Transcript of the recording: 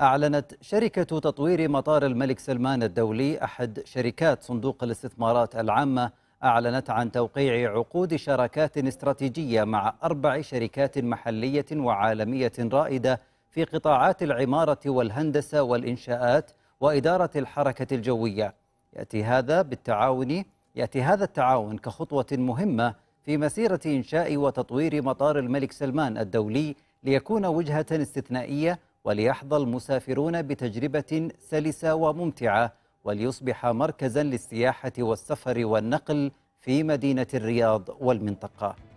أعلنت شركة تطوير مطار الملك سلمان الدولي أحد شركات صندوق الاستثمارات العامة أعلنت عن توقيع عقود شراكات استراتيجية مع أربع شركات محلية وعالمية رائدة في قطاعات العمارة والهندسة والإنشاءات وإدارة الحركة الجوية يأتي هذا بالتعاون يأتي هذا التعاون كخطوة مهمة في مسيرة إنشاء وتطوير مطار الملك سلمان الدولي ليكون وجهة استثنائية وليحظى المسافرون بتجربة سلسة وممتعة وليصبح مركزا للسياحة والسفر والنقل في مدينة الرياض والمنطقة